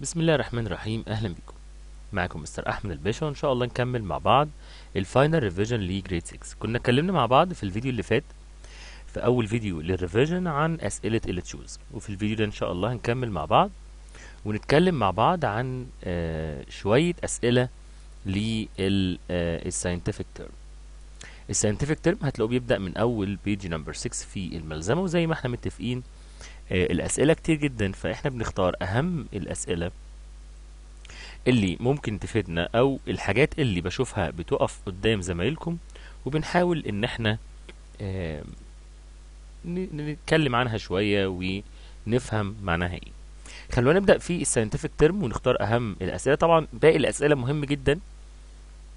بسم الله الرحمن الرحيم اهلا بيكم معاكم مستر احمد الباشا وان شاء الله نكمل مع بعض الفاينل ريفيجن لجريد 6 كنا اتكلمنا مع بعض في الفيديو اللي فات في اول فيديو للريفيجن عن اسئله اللي تشوز وفي الفيديو ده ان شاء الله هنكمل مع بعض ونتكلم مع بعض عن آه شويه اسئله للساينتفك تيرم الساينتفك تيرم هتلاقوه بيبدا من اول بيج نمبر 6 في الملزمه وزي ما احنا متفقين آه، الأسئلة كتير جدا فإحنا بنختار أهم الأسئلة اللي ممكن تفيدنا أو الحاجات اللي بشوفها بتقف قدام زمايلكم وبنحاول إن إحنا آه، نتكلم عنها شوية ونفهم معناها إيه خلونا نبدأ في الساينتفك تيرم ونختار أهم الأسئلة طبعا باقي الأسئلة مهم جدا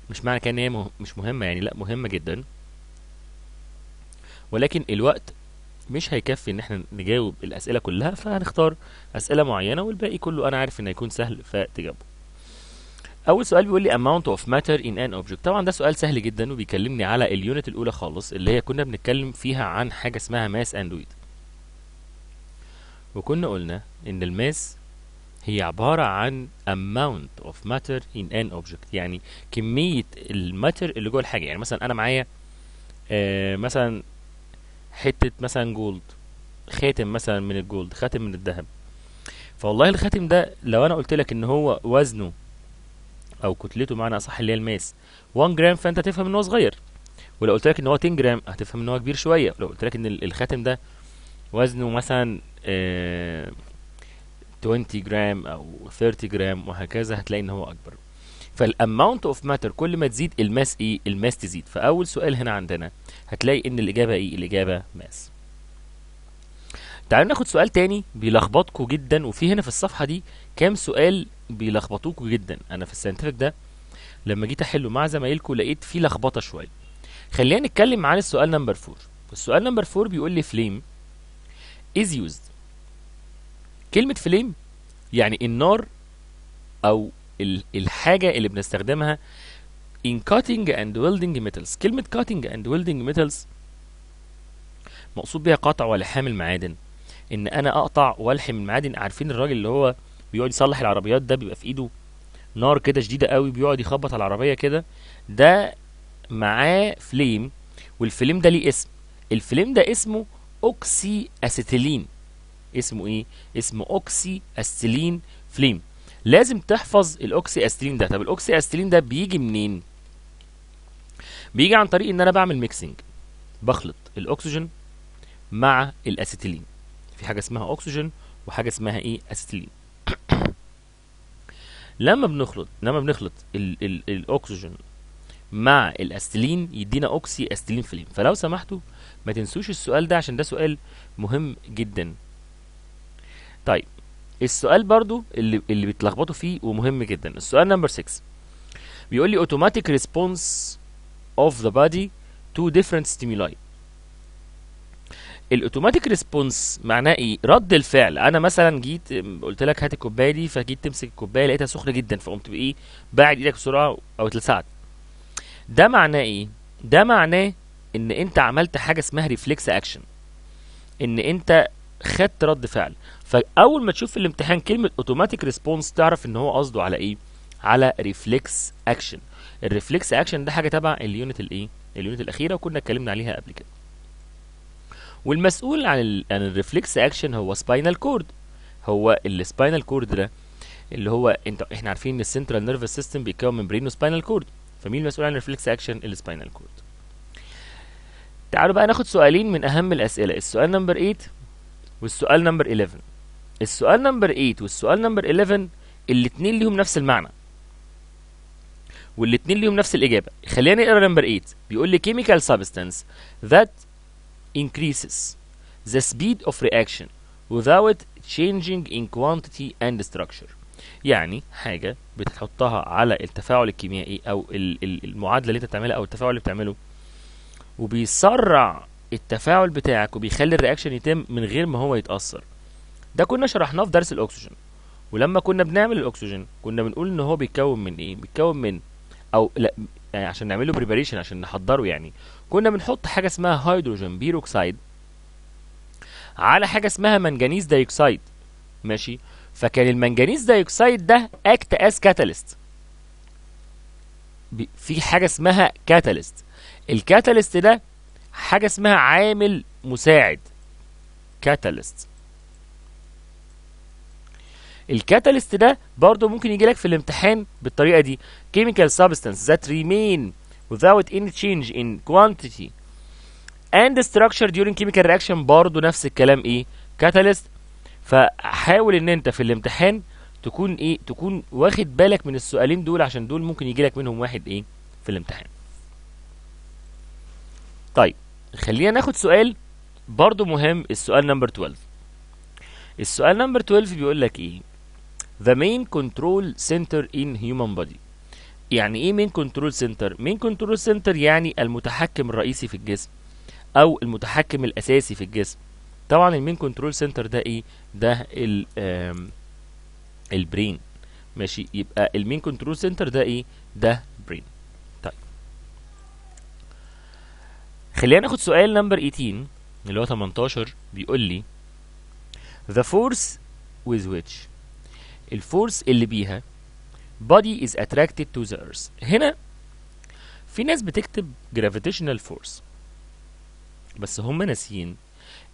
مش معنى كده إن هي مش مهمة يعني لأ مهمة جدا ولكن الوقت مش هيكفي ان احنا نجاوب الاسئله كلها فهنختار اسئله معينه والباقي كله انا عارف ان هيكون سهل فتجاوبه اول سؤال بيقول لي amount of matter in an object طبعا ده سؤال سهل جدا وبيكلمني على اليونت الاولى خالص اللي هي كنا بنتكلم فيها عن حاجه اسمها ماس اند ويت وكنا قلنا ان الماس هي عبارة عن amount of matter in an object يعني كمية الماتر اللي جوه الحاجة يعني مثلا أنا معايا آه مثلا حته مثلا جولد خاتم مثلا من الجولد خاتم من الذهب فوالله الخاتم ده لو انا قلت لك ان هو وزنه او كتلته معنى اصح اللي هي الماس 1 جرام فانت هتفهم ان هو صغير ولو قلت لك ان هو 10 جرام هتفهم ان هو كبير شويه لو قلت لك ان الخاتم ده وزنه مثلا آه 20 جرام او 30 جرام وهكذا هتلاقي ان هو اكبر فالاماونت اوف ماتر كل ما تزيد الماس ايه الماس تزيد فاول سؤال هنا عندنا هتلاقي ان الاجابه ايه الاجابه ماس تعالوا ناخد سؤال تاني بيلخبطكم جدا وفي هنا في الصفحه دي كام سؤال بيلخبطوكوا جدا انا في الساينتفك ده لما جيت احله مع زمايلكوا لقيت في لخبطه شويه خلينا نتكلم عن السؤال نمبر 4 السؤال نمبر 4 بيقول لي فليم از يوزد كلمه فليم يعني النار او ال الحاجه اللي بنستخدمها in cutting and welding metals كلمه cutting and welding metals مقصود بيها قطع ولحام المعادن ان انا اقطع والحم المعادن عارفين الراجل اللي هو بيقعد يصلح العربيات ده بيبقى في ايده نار كده شديده قوي بيقعد يخبط على العربيه كده ده معاه فليم والفليم ده ليه اسم الفليم ده اسمه اوكسي اسيتيلين اسمه ايه اسمه اوكسي اسيتيلين فليم لازم تحفظ الاوكسي استرين ده طب الاوكسي استرين ده بيجي منين بيجي عن طريق ان انا بعمل ميكسنج بخلط الاكسجين مع الاسيتيلين في حاجه اسمها اكسجين وحاجه اسمها ايه اسيتيلين لما بنخلط لما بنخلط الاكسجين مع الاسيتيلين يدينا اوكسي استيلين فليم فلو سمحتوا ما تنسوش السؤال ده عشان ده سؤال مهم جدا طيب السؤال برضو اللي اللي بيتلخبطوا فيه ومهم جدا السؤال نمبر 6 بيقول لي اوتوماتيك ريسبونس اوف ذا بادي تو ديفرنت ستيمولاي الاوتوماتيك ريسبونس معناه ايه رد الفعل انا مثلا جيت قلت لك هات الكوبايه دي فجيت تمسك الكوبايه لقيتها سخنه جدا فقمت بايه باعد ايدك بسرعه او اتلسعت ده معناه ايه ده معناه ان انت عملت حاجه اسمها ريفلكس اكشن ان انت خدت رد فعل فاول ما تشوف في الامتحان كلمه اوتوماتيك ريسبونس تعرف ان هو قصده على ايه على ريفلكس اكشن الريفلكس اكشن ده حاجه تبع اليونت الايه اليونت الاخيره وكنا اتكلمنا عليها قبل كده والمسؤول عن عن الريفلكس اكشن هو سباينال كورد هو السباينال كورد ده اللي هو انت احنا عارفين ان السنترال نيرفس سيستم بيتكون من برين وسباينال كورد فمين المسؤول عن الريفلكس اكشن السباينال كورد تعالوا بقى ناخد سؤالين من اهم الاسئله السؤال نمبر 8 والسؤال نمبر 11 السؤال نمبر 8 والسؤال نمبر 11 الاثنين ليهم نفس المعنى والاثنين ليهم نفس الاجابه خلينا نقرا نمبر 8 بيقول لي chemical substance that increases the speed of reaction without changing in quantity and structure يعني حاجه بتحطها على التفاعل الكيميائي او المعادله اللي انت بتعملها او التفاعل اللي بتعمله وبيسرع التفاعل بتاعك وبيخلي الرياكشن يتم من غير ما هو يتاثر ده كنا شرحناه في درس الاكسجين ولما كنا بنعمل الاكسجين كنا بنقول ان هو بيتكون من ايه بيتكون من او لا يعني عشان نعمل له بريباريشن عشان نحضره يعني كنا بنحط حاجه اسمها هيدروجين بيروكسيد على حاجه اسمها منجنيز دايوكسيد ماشي فكان المنجنيز دايوكسيد ده اكت از كاتاليست في حاجه اسمها كاتاليست الكاتاليست ده حاجه اسمها عامل مساعد كاتاليست الكاتاليست ده برضه ممكن يجي لك في الامتحان بالطريقه دي chemical substance that remain without any change in quantity and structure during chemical reaction برضه نفس الكلام ايه كاتاليست فحاول ان انت في الامتحان تكون ايه تكون واخد بالك من السؤالين دول عشان دول ممكن يجي لك منهم واحد ايه في الامتحان طيب خلينا ناخد سؤال برضه مهم السؤال نمبر 12 السؤال نمبر 12 بيقول لك ايه the main control center in human body يعني ايه مين كنترول سنتر مين كنترول سنتر يعني المتحكم الرئيسي في الجسم او المتحكم الاساسي في الجسم طبعا المين كنترول سنتر ده ايه ده ال البرين ماشي يبقى المين كنترول سنتر ده ايه ده برين طيب خلينا ناخد سؤال نمبر 18 اللي هو 18 بيقول لي the force with which الفورس اللي بيها body is attracted to the earth هنا في ناس بتكتب gravitational force بس هم ناسيين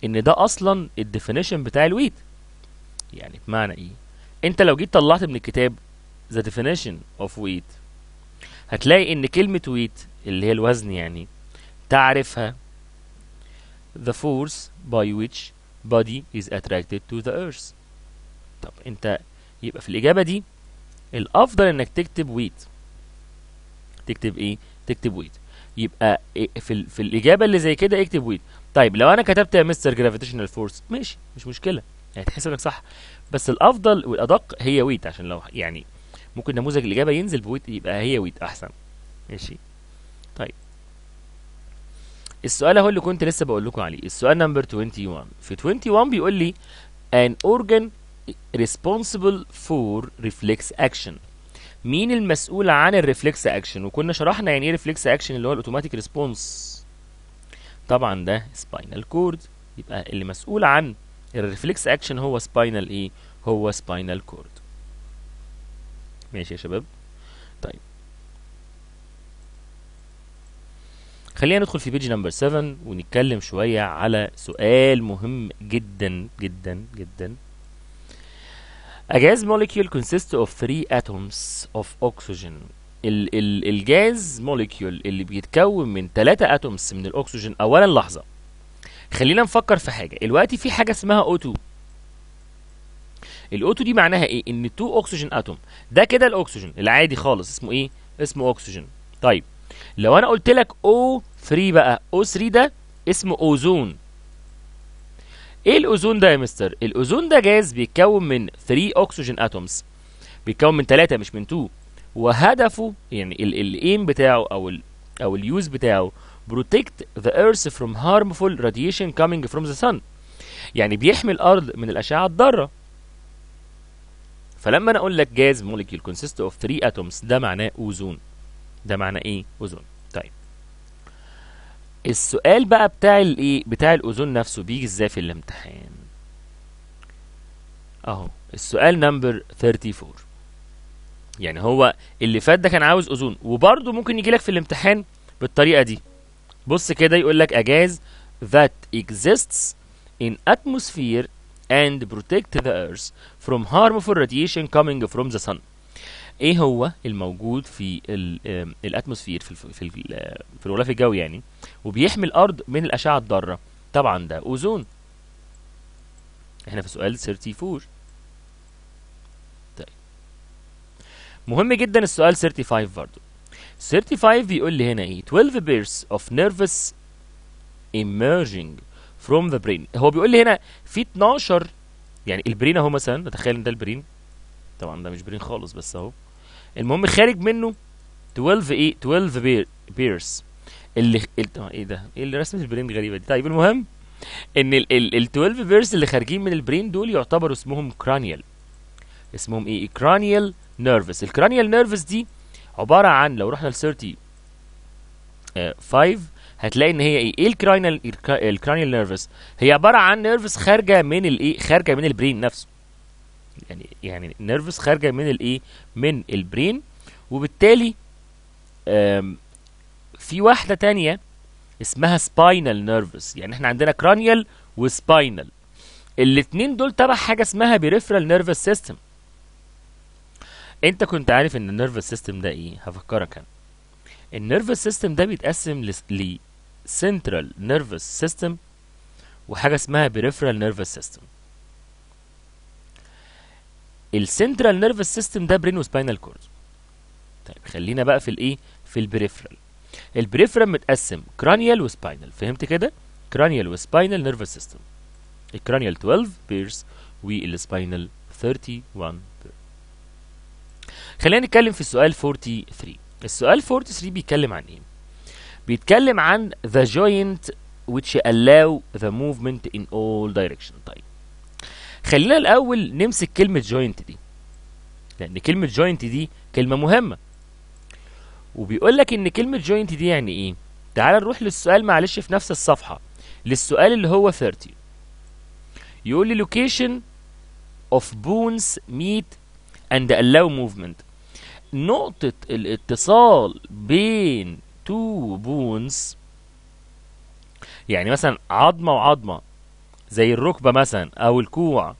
ان ده اصلا الديفينيشن بتاع الويت يعني بمعنى ايه انت لو جيت طلعت من الكتاب the definition of weight هتلاقي ان كلمة weight اللي هي الوزن يعني تعرفها the force by which body is attracted to the earth طب انت يبقى في الإجابة دي الأفضل إنك تكتب ويت تكتب إيه؟ تكتب ويت يبقى إيه؟ في, في الإجابة اللي زي كده اكتب ويت طيب لو أنا كتبت يا مستر جرافيتيشنال فورس ماشي مش مشكلة هيتحسب يعني إنك صح بس الأفضل والأدق هي ويت عشان لو يعني ممكن نموذج الإجابة ينزل بويت يبقى هي ويت أحسن ماشي طيب السؤال هو اللي كنت لسه بقول لكم عليه السؤال نمبر 21 في 21 بيقول لي an organ responsible for reflex action مين المسؤول عن الريفلكس اكشن وكنا شرحنا يعني ايه ريفلكس اكشن اللي هو الاوتوماتيك ريسبونس طبعا ده سباينال كورد يبقى اللي مسؤول عن الريفلكس اكشن هو سباينال ايه هو سباينال كورد ماشي يا شباب طيب خلينا ندخل في بيج نمبر 7 ونتكلم شويه على سؤال مهم جدا جدا جدا A gas molecule consists of three atoms of oxygen. ال ال الجاز موليكيول اللي بيتكون من ثلاثة اتومز من الاكسجين اولا لحظة خلينا نفكر في حاجة الوقت في حاجة اسمها O2 ال O2 دي معناها ايه ان 2 اكسجين اتوم ده كده الاكسجين العادي خالص اسمه ايه اسمه اكسجين طيب لو انا قلت لك O3 بقى O3 ده اسمه اوزون ايه الاوزون ده يا مستر الاوزون ده جاز بيتكون من 3 اكسجين اتومز بيتكون من 3 مش من 2 وهدفه يعني الايم بتاعه او الـ او اليوز بتاعه بروتكت ذا ايرث فروم هارمفول راديشن كومينج فروم ذا sun يعني بيحمي الارض من الاشعه الضاره فلما انا اقول لك جاز مولكيول كونسيست اوف 3 اتومز ده معناه اوزون ده معناه ايه اوزون السؤال بقى بتاع الايه بتاع الاذون نفسه بيجي ازاي في الامتحان اهو السؤال نمبر 34 يعني هو اللي فات ده كان عاوز اذون وبرده ممكن يجي لك في الامتحان بالطريقه دي بص كده يقول لك اجاز that exists in atmosphere and protect the earth from harmful radiation coming from the sun ايه هو الموجود في الاتموسفير في في, في الغلاف الجوي يعني وبيحمي الارض من الاشعه الضاره طبعا ده اوزون احنا في سؤال 34 طيب. مهم جدا السؤال 35 برضه 35 بيقول لي هنا ايه 12 بيرس اوف نيرفس emerging from the brain هو بيقول لي هنا في 12 يعني البرين اهو مثلا نتخيل ان ده البرين طبعا ده مش برين خالص بس اهو المهم خارج منه 12 ايه 12 بيرز بيرس اللي آه، ايه ده ايه اللي رسمه البرين غريبه دي طيب المهم ان ال ال ال 12 بيرس اللي خارجين من البرين دول يعتبروا اسمهم كرانيال اسمهم ايه كرانيال نيرفس الكرانيال نيرفس دي عباره عن لو رحنا ل 35 آه، هتلاقي ان هي ايه ايه الكرانيال الكرانيال نيرفس هي عباره عن نيرفس خارجه من الايه خارجه من البرين نفسه يعني يعني النيرفس خارجه من الايه من البرين وبالتالي في واحده تانية اسمها سباينال نيرفس يعني احنا عندنا كرانيال وسباينال الاثنين دول تبع حاجه اسمها بيريفرال نيرفس سيستم انت كنت عارف ان النيرفس سيستم ده ايه هفكرك انا النيرفس سيستم ده بيتقسم سنترال نيرفس سيستم وحاجه اسمها بيريفرال نيرفس سيستم السنترال نيرفس سيستم ده برين وسباينال كورد طيب خلينا بقى في الايه في البريفرال البريفرال متقسم كرانيال وسباينال فهمت كده كرانيال وسباينال نيرفس سيستم الكرانيال 12 بيرز والسباينال 31 بير خلينا نتكلم في السؤال 43 السؤال 43 بيتكلم عن ايه بيتكلم عن the joint which allow the movement in all direction طيب خلينا الاول نمسك كلمه جوينت دي لان كلمه جوينت دي كلمه مهمه وبيقول لك ان كلمه جوينت دي يعني ايه تعال نروح للسؤال معلش في نفس الصفحه للسؤال اللي هو 30 يقول لي location of bones meet and allow movement نقطة الاتصال بين two bones يعني مثلا عظمة وعظمة زي الركبة مثلا أو الكوع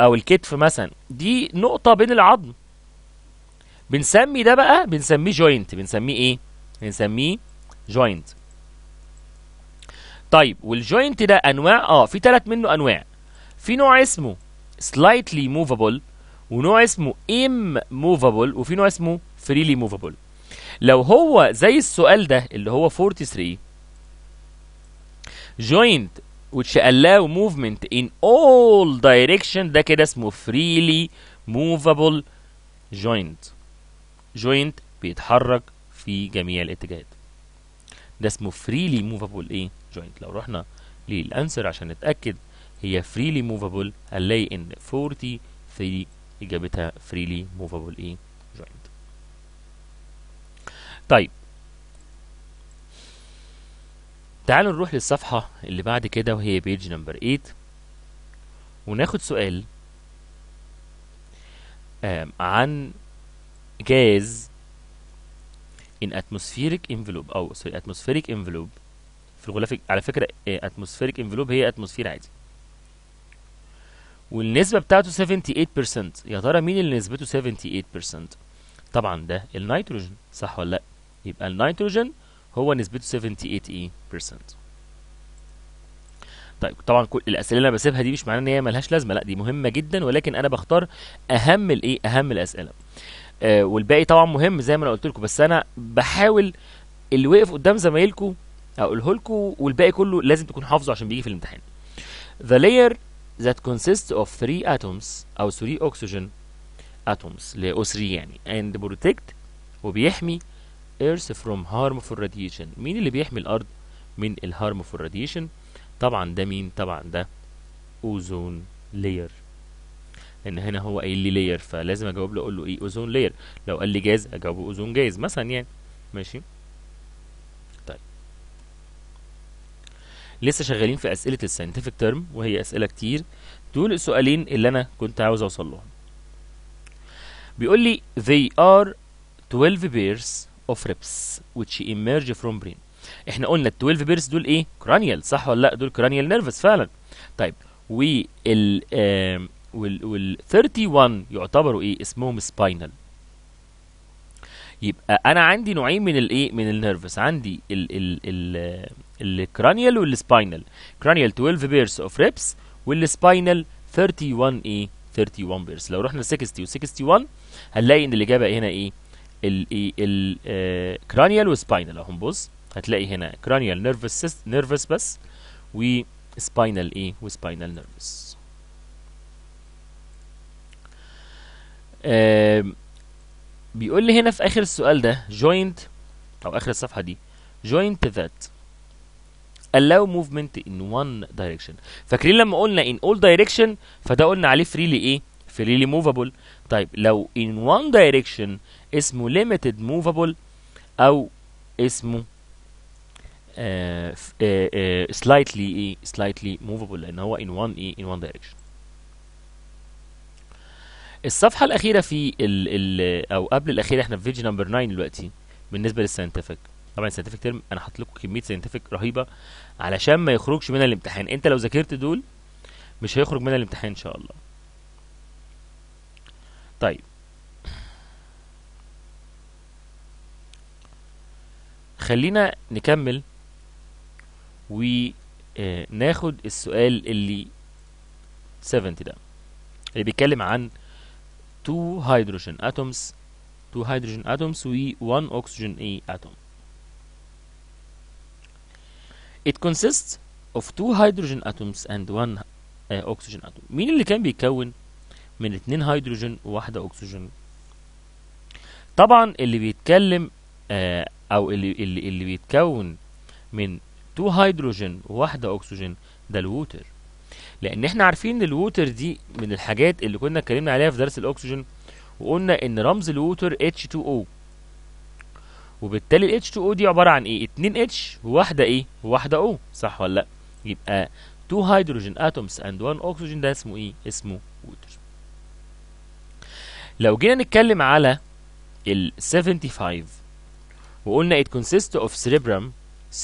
أو الكتف مثلا دي نقطة بين العظم بنسمي ده بقى بنسميه جوينت بنسميه إيه؟ بنسميه جوينت طيب والجوينت ده أنواع آه في تلات منه أنواع في نوع اسمه slightly movable ونوع اسمه immovable وفي نوع اسمه freely movable لو هو زي السؤال ده اللي هو 43 joint which allow movement in all direction ده كده اسمه freely movable joint joint بيتحرك في جميع الاتجاهات ده اسمه freely movable ايه joint لو رحنا للانسر عشان نتاكد هي freely movable هنلاقي ان 43 اجابتها freely movable ايه joint طيب تعالوا نروح للصفحة اللي بعد كده وهي بيج نمبر 8 وناخد سؤال عن جاز in atmospheric envelope او سوري atmospheric envelope في الغلاف على فكرة آه، atmospheric envelope هي اتموسفير عادي والنسبة بتاعته 78% يا ترى مين اللي نسبته 78% طبعا ده النيتروجين صح ولا لا يبقى النيتروجين هو نسبته 78% ايه طيب طبعا كل الاسئله اللي انا بسيبها دي مش معناه ان هي ملهاش لازمه لا دي مهمه جدا ولكن انا بختار اهم الايه اهم الاسئله آه والباقي طبعا مهم زي ما انا قلت لكم بس انا بحاول اللي وقف قدام زمايلكم اقوله لكم والباقي كله لازم تكون حافظه عشان بيجي في الامتحان the layer that consists of three atoms او three oxygen atoms اللي هي O3 يعني and protect وبيحمي earth from harmful radiation مين اللي بيحمي الارض من الهارمفول راديشن طبعا ده مين طبعا ده اوزون لاير لان هنا هو قايل لي لاير فلازم اجاوب له اقول له ايه اوزون لاير لو قال لي جاز اجاوبه اوزون جاز مثلا يعني ماشي طيب. لسه شغالين في اسئله الساينتفك تيرم وهي اسئله كتير دول السؤالين اللي انا كنت عاوز اوصل لهم بيقول لي they are 12 pairs اوف ريبس which ايمرج فروم برين احنا قلنا ال 12 بيرس دول ايه كرانيال صح ولا لا دول كرانيال نيرفس فعلا طيب وال وال وال 31 يعتبروا ايه اسمهم سباينال يبقى انا عندي نوعين من الايه من النيرفس عندي ال ال ال الكرانيال والسباينال كرانيال 12 بيرس اوف ريبس والسباينال 31 ايه 31 بيرس لو رحنا 60 و 61 هنلاقي ان الاجابه هنا ايه الايه الكرانيال وسباينال اهو بص هتلاقي هنا كرانيال نيرفس نيرفس بس وسباينال ايه وسباينال نيرفس بيقول لي هنا في اخر السؤال ده joint او اخر الصفحه دي joint that allow movement in one direction فاكرين لما قلنا in all direction فده قلنا عليه freely ايه freely movable طيب لو in one direction اسمه limited movable او اسمه سلايتلي ايه سلايتلي movable لان هو ان وان ايه ان وان دايركشن الصفحة الأخيرة في ال ال أو قبل الأخيرة احنا في فيج نمبر 9 دلوقتي بالنسبة للساينتفك طبعا الساينتفك ترم أنا حاطط لكم كمية ساينتفك رهيبة علشان ما يخرجش منها الامتحان أنت لو ذاكرت دول مش هيخرج منها الامتحان إن شاء الله طيب خلينا نكمل وناخد آه، السؤال اللي 70 ده اللي بيتكلم عن 2 هيدروجين اتومز 2 هيدروجين اتومز و 1 oxygen اي اتوم It consists of two hydrogen atoms and one uh, oxygen atom. مين اللي كان بيتكون من اتنين هيدروجين وواحدة أكسجين؟ طبعا اللي بيتكلم آه، او اللي اللي, اللي بيتكون من تو هيدروجين وواحده اكسجين ده الووتر لان احنا عارفين ان الووتر دي من الحاجات اللي كنا اتكلمنا عليها في درس الاكسجين وقلنا ان رمز الووتر H2O وبالتالي ال H2O دي عباره عن ايه 2 H وواحده ايه وواحده O صح ولا لا يبقى تو هيدروجين اتومز اند وان اكسجين ده اسمه ايه اسمه ووتر لو جينا نتكلم على ال 75 وقلنا it consists of cerebrum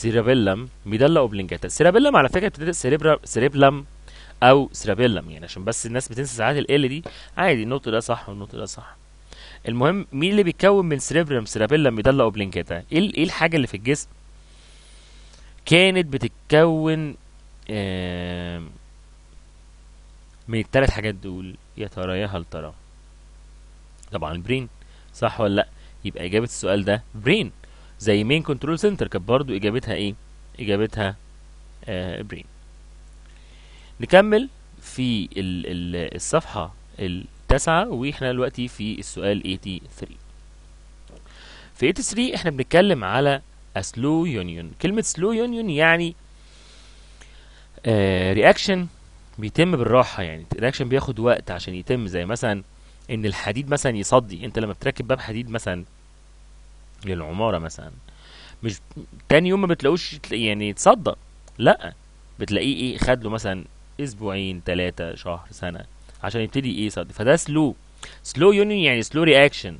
cerebellum medulla oblongata cerebellum على فكره بتبتدئ cerebrum او cerebellum يعني عشان بس الناس بتنسى ساعات ال دي عادي النطق ده صح والنطق ده صح المهم مين اللي بيتكون من cerebrum cerebellum medulla oblongata ايه, إيه الحاجه اللي في الجسم كانت بتتكون من الثلاث حاجات دول يا ترى يا هل ترى طبعا البرين صح ولا لا يبقى اجابه السؤال ده برين زي مين كنترول سنتر كانت برضو اجابتها ايه اجابتها آه برين نكمل في الصفحه التاسعه واحنا دلوقتي في السؤال 83 في 83 احنا بنتكلم على سلو يونيون كلمه سلو يونيون يعني رياكشن آه بيتم بالراحه يعني رياكشن بياخد وقت عشان يتم زي مثلا ان الحديد مثلا يصدي انت لما بتركب باب حديد مثلا للعماره مثلا مش تاني يوم ما بتلاقوش يعني يتصدق لا بتلاقيه ايه خد له مثلا اسبوعين ثلاثه شهر سنه عشان يبتدي ايه يصدق فده سلو سلو يونيون يعني سلو رياكشن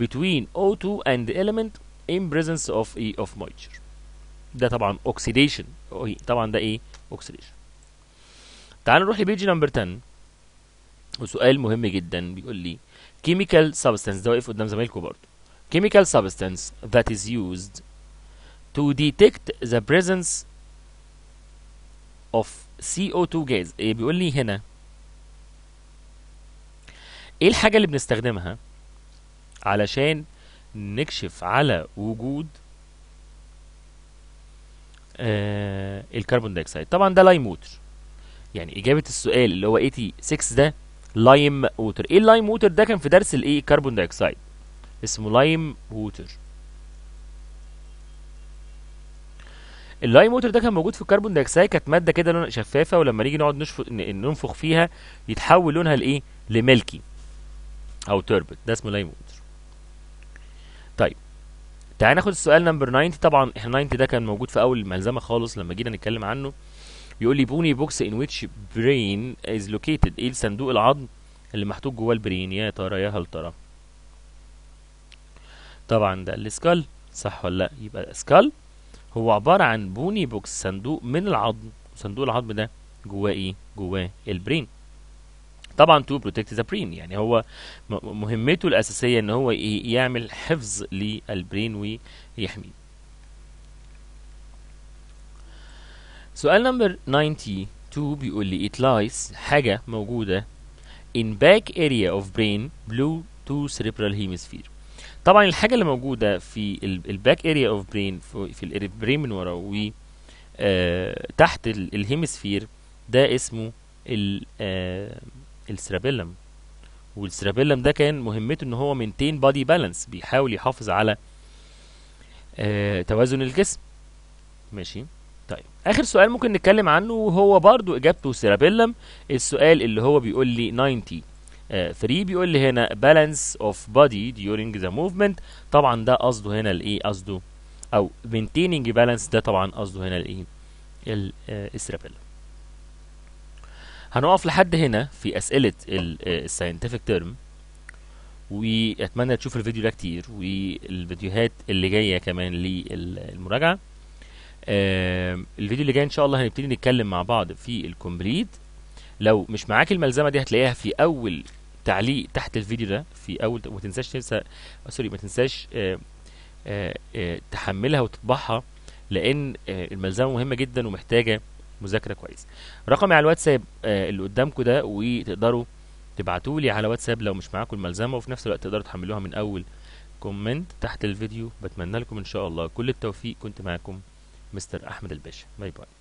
between O2 and the element in presence of ايه of moisture ده طبعا اوكسيديشن إيه، طبعا ده ايه اوكسيديشن تعال نروح لبيج نمبر 10 وسؤال مهم جدا بيقول لي كيميكال سبستانس ده واقف قدام زمايلكم برضه chemical substance that is used to detect the presence of CO2 gas إيه بيقول لي هنا ايه الحاجة اللي بنستخدمها علشان نكشف على وجود آه الكربون دايوكسيد طبعا ده لايم ووتر يعني اجابه السؤال اللي هو 86 ده لايم ووتر ايه اللايم ووتر ده كان في درس الايه كربون دايوكسيد اسمه لايم ووتر اللايم ووتر ده كان موجود في الكربون دايوكسيد كانت ماده كده لونها شفافه ولما نيجي نقعد نشف... ننفخ فيها يتحول لونها لايه لملكي او تربت ده اسمه لايم ووتر طيب تعال ناخد السؤال نمبر 90 طبعا احنا 90 ده كان موجود في اول الملزمه خالص لما جينا نتكلم عنه بيقول لي بوني بوكس ان ويتش برين از لوكيتد ايه الصندوق العظم اللي محطوط جواه البرين يا ترى يا هل ترى طبعا ده السكال صح ولا لا يبقى السكال هو عبارة عن بوني بوكس صندوق من العظم صندوق العظم ده جواه ايه جواه البرين طبعا تو بروتكت ذا برين يعني هو مهمته الاساسيه ان هو يعمل حفظ للبرين ويحميه سؤال نمبر 92 بيقول لي it lies حاجه موجوده in back area of brain blue to cerebral hemisphere طبعا الحاجه اللي موجوده في الباك اريا اوف برين في البرين من ورا و آه، تحت الهيمسفير ده اسمه السرابيلم آه، والسرابيلم ده كان مهمته ان هو مينتين بادي بالانس بيحاول يحافظ على آه، توازن الجسم ماشي طيب اخر سؤال ممكن نتكلم عنه وهو برضو اجابته سيرابيلم السؤال اللي هو بيقول لي 90 3 آه، بيقول لي هنا بالانس اوف بادي during ذا موفمنت طبعا ده قصده هنا الايه قصده او maintaining بالانس ده طبعا قصده هنا الايه الاسرابيلا آه، هنقف لحد هنا في اسئله الساينتفك آه، تيرم واتمنى تشوف الفيديو ده كتير والفيديوهات اللي جايه كمان للمراجعه الفيديو اللي جاي ان شاء الله هنبتدي نتكلم مع بعض في الكومبليت لو مش معاك الملزمه دي هتلاقيها في اول تعليق تحت الفيديو ده في اول وما تنساش تنسى آه، سوري ما تنساش آه، آه، تحملها وتطبعها لان الملزمه مهمه جدا ومحتاجه مذاكره كويس رقمي على الواتساب اللي قدامكم ده وتقدروا تبعتوا لي على واتساب لو مش معاكم الملزمه وفي نفس الوقت تقدروا تحملوها من اول كومنت تحت الفيديو بتمنى لكم ان شاء الله كل التوفيق كنت معاكم مستر احمد الباشا باي باي